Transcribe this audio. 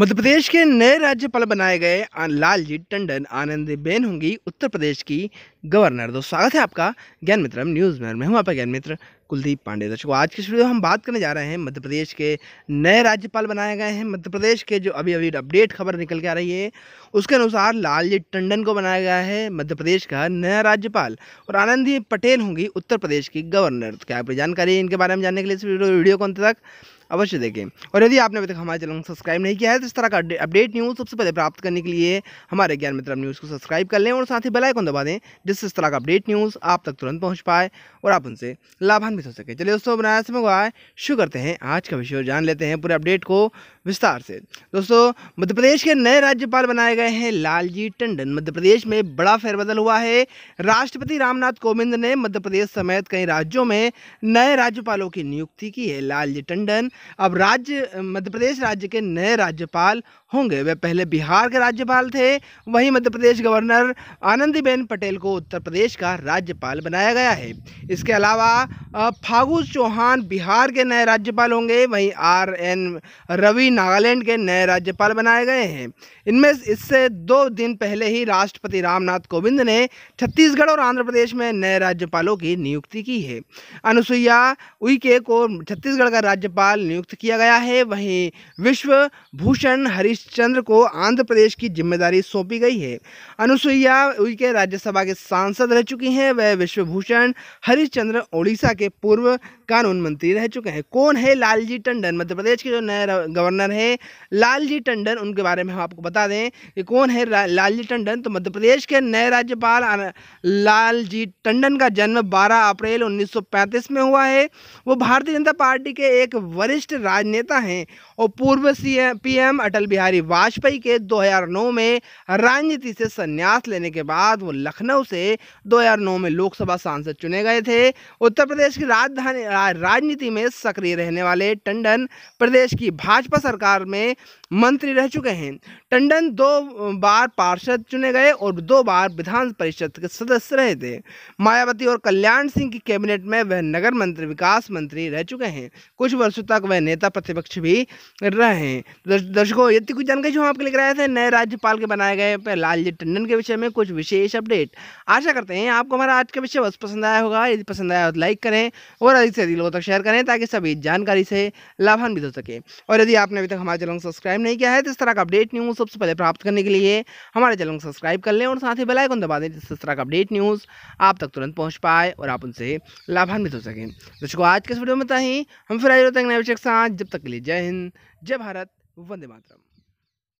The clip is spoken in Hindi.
मध्य प्रदेश के नए राज्यपाल बनाए गए लालजी टंडन आनंदीबेन होंगी उत्तर प्रदेश की गवर्नर दोस्तों स्वागत है आपका ज्ञान मित्र न्यूज़ में मैं हूं आपका ज्ञान मित्र कुलदीप पांडे दर्शकों आज की वीडियो हम बात करने जा रहे हैं मध्य प्रदेश के नए राज्यपाल बनाए गए हैं मध्य प्रदेश के जो अभी अभी अपडेट खबर निकल के आ रही है उसके अनुसार लालजी टंडन को बनाया गया है मध्य प्रदेश का नया राज्यपाल और आनंदी पटेल होंगी उत्तर प्रदेश की गवर्नर तो क्या आपकी जानकारी इनके बारे में जानने के लिए इस वीडियो को अंत तक अवश्य देखें और यदि आपने अभी तक हमारे चैनल को सब्सक्राइब नहीं किया है तो इस तरह का अपडेट न्यूज़ सबसे पहले प्राप्त करने के लिए हमारे ज्ञान मित्र न्यूज़ को सब्सक्राइब कर लें और साथ ही बेलाइकन दबा दें जिससे इस तरह का अपडेट न्यूज़ आप तक तुरंत पहुँच पाए और आप उनसे लाभान्वित हो सके चलिए दोस्तों बनाया समय आए शुरू करते हैं आज का विषय जान लेते हैं पूरे अपडेट को विस्तार से दोस्तों मध्य प्रदेश के नए राज्यपाल बनाए गए हैं लालजी टंडन मध्य प्रदेश में बड़ा फेरबदल हुआ है राष्ट्रपति रामनाथ कोविंद ने मध्य प्रदेश समेत कई राज्यों में नए राज्यपालों की नियुक्ति की है लालजी टंडन अब राज्य मध्य प्रदेश राज्य के नए राज्यपाल होंगे वे पहले बिहार के राज्यपाल थे वहीं मध्य प्रदेश गवर्नर आनंदीबेन पटेल को उत्तर प्रदेश का राज्यपाल बनाया गया है इसके अलावा फागू चौहान बिहार के नए राज्यपाल होंगे वहीं आर एन रवि नागालैंड के नए राज्यपाल बनाए गए हैं इनमें इससे दो दिन पहले ही राष्ट्रपति रामनाथ कोविंद ने छत्तीसगढ़ और आंध्र प्रदेश में नए राज्यपालों की नियुक्ति की है अनुसुईया उइके को छत्तीसगढ़ का राज्यपाल नियुक्त किया गया है वहीं विश्व भूषण हरिश्चंद्र को आंध्र प्रदेश की जिम्मेदारी सौंपी गई है अनुसुईया उइके राज्यसभा के सांसद रह चुकी हैं वह विश्वभूषण हरिश्चंद्र ओडिशा के पूर्व कानून मंत्री रह चुके हैं कौन है लालजी टंडन मध्य प्रदेश के जो नए गवर्नर हैं लालजी टंडन उनके बारे में हम आपको बता दें कि कौन है लालजी टंडन तो मध्य प्रदेश के नए राज्यपाल लालजी टंडन का जन्म 12 अप्रैल 1935 में हुआ है वो भारतीय जनता पार्टी के एक वरिष्ठ वरिष्ठ राजनेता हैं और पूर्व पीएम अटल बिहारी वाजपेयी के 2009 में राजनीति से संन्यास लेने के बाद वो लखनऊ से 2009 में लोकसभा सांसद चुने गए थे उत्तर प्रदेश की राजधानी राजनीति में सक्रिय रहने वाले टंडन प्रदेश की भाजपा सरकार में मंत्री रह चुके हैं टंडन दो बार पार्षद चुने गए और दो बार विधान परिषद के सदस्य रहे थे मायावती और कल्याण सिंह की कैबिनेट में वह नगर मंत्री विकास मंत्री रह चुके हैं कुछ वर्षों तक अभिभावक व नेता प्रतिपक्ष भी रहे हैं दर्शकों यदि कुछ जानकारी जो हम आपके लेकर आए थे नए राज्यपाल के बनाए गए लालजी टंडन के विषय में कुछ विशेष अपडेट आशा करते हैं आपको हमारा आज का विषय बस पसंद आया होगा यदि पसंद आया हो तो लाइक करें और अधिक से अधिक लोगों तक शेयर करें ताकि सभी जानकारी से लाभान्वित हो सके और यदि आपने अभी तक हमारे चैनल को सब्सक्राइब नहीं किया है तो इस तरह का अपडेट न्यूज़ सबसे पहले प्राप्त करने के लिए हमारे चैनल को सब्सक्राइब कर लें और साथ ही बेलाइकन दबा दें जिससे इस तरह का अपडेट न्यूज़ आप तक तुरंत पहुँच पाए और आप उनसे लाभान्वित हो सकें दर्शकों आज के इस वीडियो में ही हम फिर आज होते हैं नए दर्शक साथ जब तक के लिए जय हिंद जय भारत वंदे मातरम